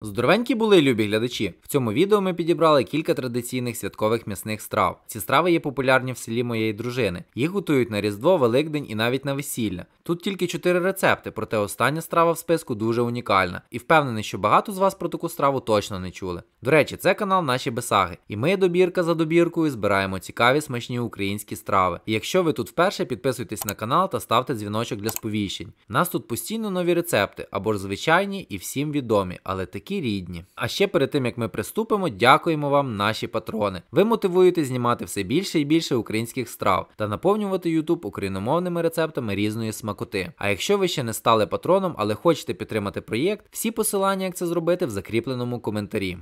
Здоровенькі були любі глядачі. В цьому відео ми підібрали кілька традиційних святкових м'ясних страв. Ці страви є популярні в селі моєї дружини. Їх готують на Різдво, Великдень і навіть на весілля. Тут тільки чотири рецепти, проте остання страва в списку дуже унікальна. І впевнений, що багато з вас про таку страву точно не чули. До речі, це канал Наші Бесаги. І ми добірка за добіркою збираємо цікаві смачні українські страви. І якщо ви тут вперше, підписуйтесь на канал та ставте дзвіночок для сповіщень. Нас тут постійно нові рецепти, або ж звичайні і всім відомі, але такі близькі рідні. А ще перед тим як ми приступимо, дякуємо вам, наші патрони. Ви мотивуєте знімати все більше і більше українських страв та наповнювати YouTube україномовними рецептами різної смакоти. А якщо ви ще не стали патроном, але хочете підтримати проєкт, всі посилання, як це зробити, в закріпленому коментарі.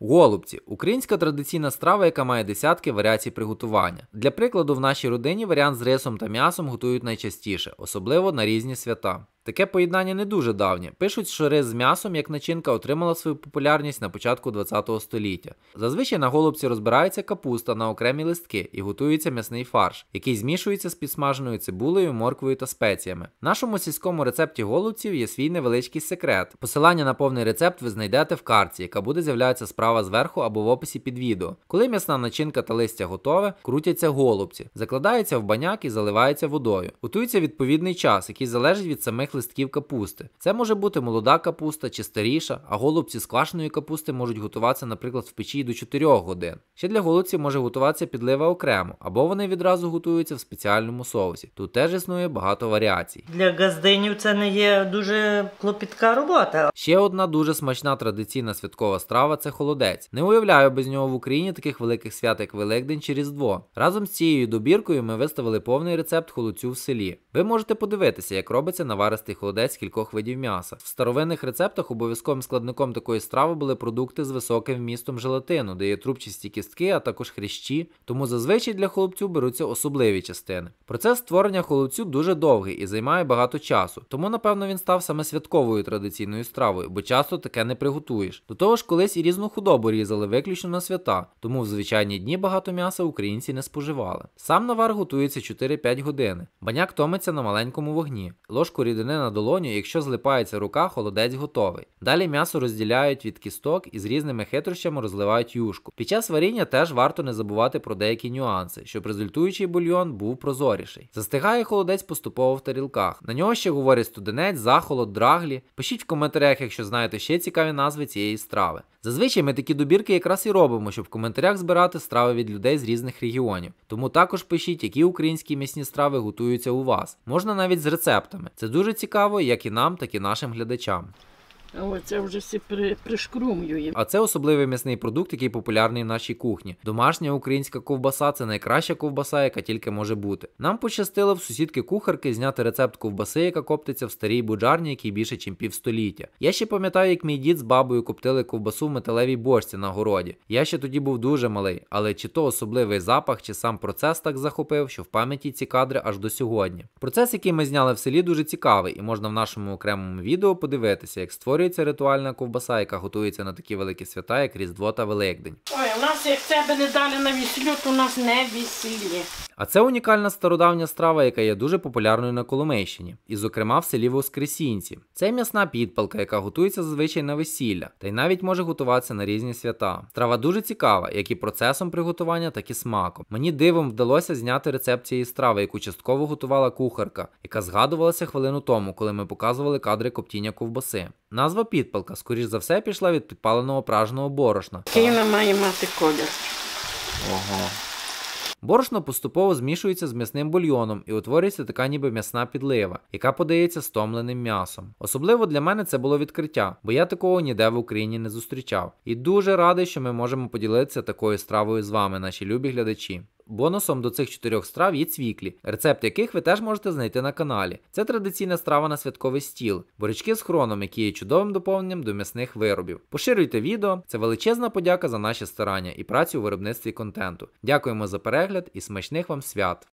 Голубці українська традиційна страва, яка має десятки варіацій приготування. Для прикладу, в нашій родині варіант з рисом та м'ясом готують найчастіше, особливо на різні свята. Таке поєднання не дуже давнє. Пишуть, що рис з м'ясом як начинка отримала свою популярність на початку ХХ століття. Зазвичай на голубці розбирається капуста на окремі листки і готується м'ясний фарш, який змішується з підсмаженою цибулею, морквою та спеціями. В нашому сільському рецепті голубців є свій невеличкий секрет. Посилання на повний рецепт ви знайдете в карці, яка буде з'являтися справа зверху або в описі під відео. Коли м'ясна начинка та листя готове, крутяться голубці, закладаються в баняк і заливаються водою. Готується відповідний час, який залежить від самих зелених листків капусти. Це може бути молода капуста чи старіша, а голубці з квашеної капусти можуть готуватися, наприклад, в печі до 4 годин. Ще для голубців може готуватися підлива окремо, або вони відразу готуються в спеціальному соусі. Тут теж існує багато варіацій. Для газденів це не є дуже клопітка робота. Ще одна дуже смачна традиційна святкова страва це холодець. Не уявляю без нього в Україні таких великих свят, як Великдень чи Різдво. Разом з цією добіркою ми виставили повний рецепт холодцю в селі. Ви можете подивитися, як робиться наваристе відвести холодець кількох видів м'яса. В старовинних рецептах обов'язковим складником такої страви були продукти з високим вмістом желатину, де є трубчасті кістки, а також хрящі, тому зазвичай для холодцю беруться особливі частини. Процес створення холодцю дуже довгий і займає багато часу, тому, напевно, він став саме святковою традиційною стравою, бо часто таке не приготуєш. До того ж, колись і різну худобу різали виключно на свята, тому в звичайні дні багато м'яса українці не споживали. Сам навар готується 4-5 години. Баняк томиться на маленькому вогні. Ложку рідини рідини на долоню, якщо злипається рука, холодець готовий. Далі м'ясо розділяють від кісток і з різними хитрощами розливають юшку. Під час варіння теж варто не забувати про деякі нюанси, щоб результуючий бульйон був прозоріший. Застигає холодець поступово в тарілках. На нього ще говорять студенець, захолод, драглі. Пишіть в коментарях, якщо знаєте ще цікаві назви цієї страви. Зазвичай ми такі добірки якраз і робимо, щоб в коментарях збирати страви від людей з різних регіонів. Тому також пишіть, які українські місні страви готуються у вас. Можна навіть з рецептами. Це дуже цікаво цікаво як і нам, так і нашим глядачам. Оце вже всі при, пришкрумлює. А це особливий м'ясний продукт, який популярний в нашій кухні. Домашня українська ковбаса це найкраща ковбаса, яка тільки може бути. Нам пощастило в сусідки кухарки зняти рецепт ковбаси, яка коптиться в старій буджарні, який більше ніж півстоліття. Я ще пам'ятаю, як мій дід з бабою коптили ковбасу в металевій борщці на городі. Я ще тоді був дуже малий, але чи то особливий запах, чи сам процес так захопив, що в пам'яті ці кадри аж до сьогодні. Процес, який ми зняли в селі, дуже цікавий, і можна в нашому окремому відео подивитися, як створює. Куриця ритуальна ковбаса, яка готується на такі великі свята, як Різдво та Великдень. Ой, у нас як тебе не дали на віслю, то у нас не віслі. А це унікальна стародавня страва, яка є дуже популярною на Коломейщині, і, зокрема, в селі Воскресінці. Це м'ясна підпалка, яка готується зазвичай на весілля, та й навіть може готуватися на різні свята. Страва дуже цікава, як і процесом приготування, так і смаком. Мені дивом вдалося зняти рецепт цієї страви, яку частково готувала кухарка, яка згадувалася хвилину тому, коли ми показували кадри коптіння ковбаси. Назва підпалка, скоріш за все, пішла від підпаленого пражного борошна. Кіна має мати колір. Ого. Борошно поступово змішується з м'ясним бульйоном і утворюється така ніби м'ясна підлива, яка подається стомленим м'ясом. Особливо для мене це було відкриття, бо я такого ніде в Україні не зустрічав. І дуже радий, що ми можемо поділитися такою стравою з вами, наші любі глядачі. Бонусом до цих чотирьох страв є цвіклі, рецепт яких ви теж можете знайти на каналі. Це традиційна страва на святковий стіл, борячки з хроном, які є чудовим доповненням до м'ясних виробів. Поширюйте відео, це величезна подяка за наші старання і працю у виробництві контенту. Дякуємо за перегляд і смачних вам свят!